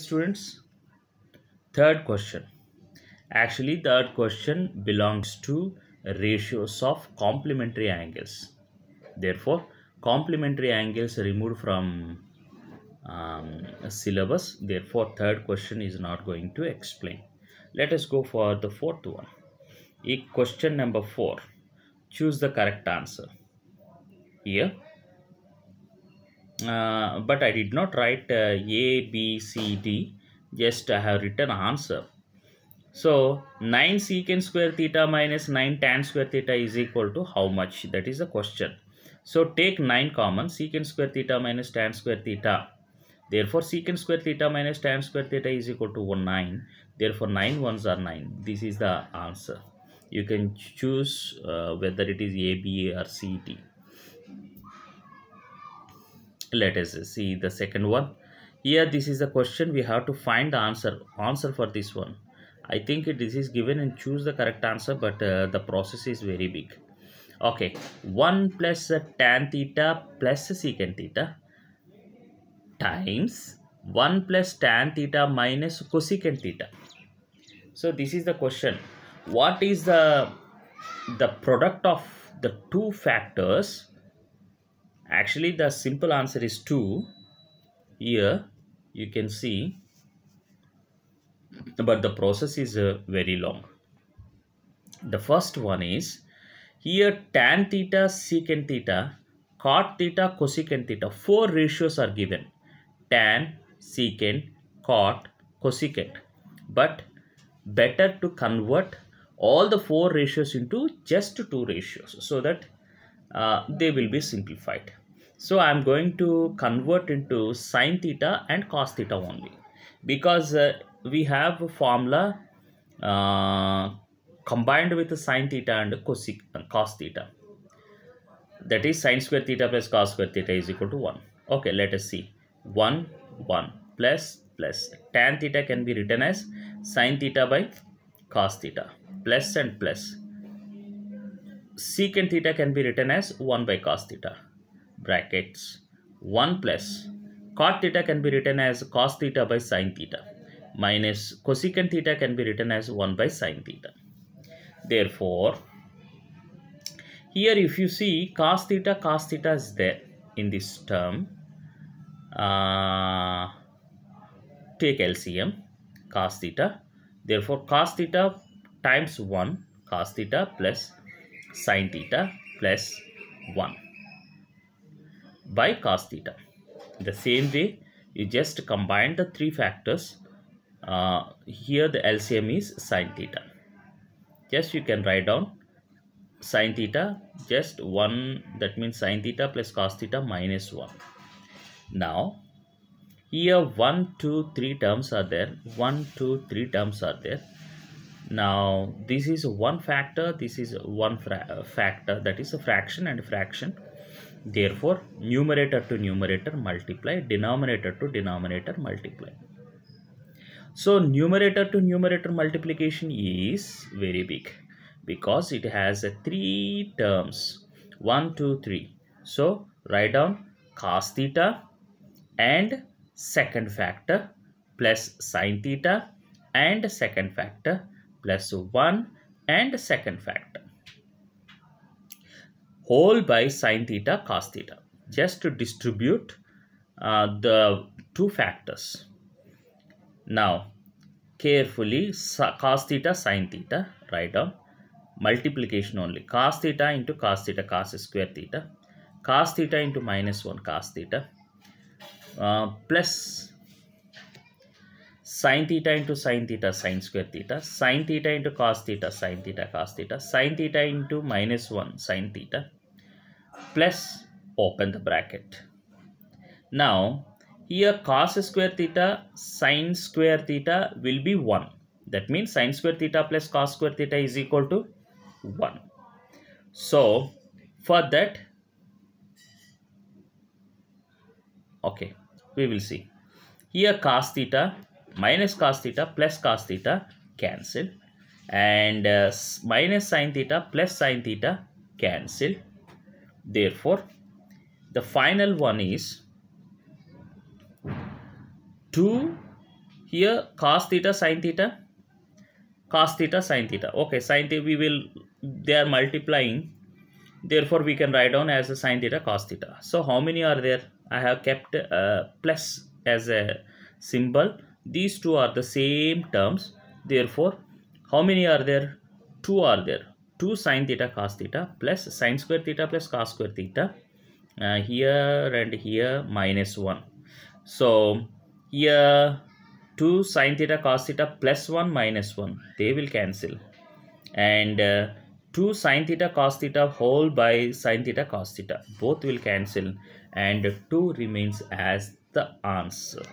students third question actually third question belongs to ratios of complementary angles therefore complementary angles removed from um, syllabus therefore third question is not going to explain let us go for the fourth one e question number four choose the correct answer here uh, but I did not write uh, A, B, C, D. Just I have written answer. So 9 secant square theta minus 9 tan square theta is equal to how much? That is the question. So take 9 common secant square theta minus tan square theta. Therefore secant square theta minus tan square theta is equal to 1 9. Therefore 9 ones are 9. This is the answer. You can choose uh, whether it is A, B or C, D let us see the second one here this is the question we have to find the answer answer for this one i think this is given and choose the correct answer but uh, the process is very big okay 1 plus tan theta plus secant theta times 1 plus tan theta minus cosecant theta so this is the question what is the the product of the two factors actually the simple answer is 2 here you can see but the process is uh, very long the first one is here tan theta secant theta cot theta cosecant theta four ratios are given tan secant cot cosecant but better to convert all the four ratios into just two ratios so that uh, they will be simplified so I'm going to convert into sine theta and cos theta only because uh, we have a formula uh, combined with the sine theta and uh, cos theta. That is sine square theta plus cos square theta is equal to 1. Okay, let us see. 1, 1 plus plus. Tan theta can be written as sine theta by cos theta. Plus and plus. Secant theta can be written as 1 by cos theta brackets 1 plus cot theta can be written as cos theta by sine theta minus cosecant theta can be written as 1 by sine theta. Therefore, here if you see cos theta, cos theta is there in this term. Uh, take LCM cos theta. Therefore, cos theta times 1 cos theta plus sine theta plus 1 by cos theta. The same way, you just combine the three factors. Uh, here the LCM is sine theta. Just you can write down sine theta just 1 that means sine theta plus cos theta minus 1. Now here 1, 2, 3 terms are there. 1, 2, 3 terms are there. Now this is one factor, this is one factor that is a fraction and a fraction therefore numerator to numerator multiply denominator to denominator multiply so numerator to numerator multiplication is very big because it has three terms one two three so write down cos theta and second factor plus sine theta and second factor plus 1 and second factor all by sine theta cos theta just to distribute uh, the two factors. Now carefully cos theta sine theta write down multiplication only cos theta into cos theta cos square theta cos theta into minus 1 cos theta uh, plus sine theta into sine theta sine square theta sine theta into cos theta sine theta cos theta sine theta into minus 1 sine theta plus open the bracket. Now here cos square theta sine square theta will be 1. That means sine square theta plus cos square theta is equal to 1. So for that okay we will see here cos theta minus cos theta plus cos theta cancel and uh, minus sine theta plus sine theta cancel Therefore, the final one is 2 here cos theta sin theta cos theta sin theta okay sin theta we will they are multiplying therefore we can write down as a sin theta cos theta so how many are there i have kept uh, plus as a symbol these two are the same terms therefore how many are there two are there 2 sine theta cos theta plus sine square theta plus cos square theta uh, here and here minus 1 so here 2 sine theta cos theta plus 1 minus 1 they will cancel and uh, 2 sine theta cos theta whole by sine theta cos theta both will cancel and 2 remains as the answer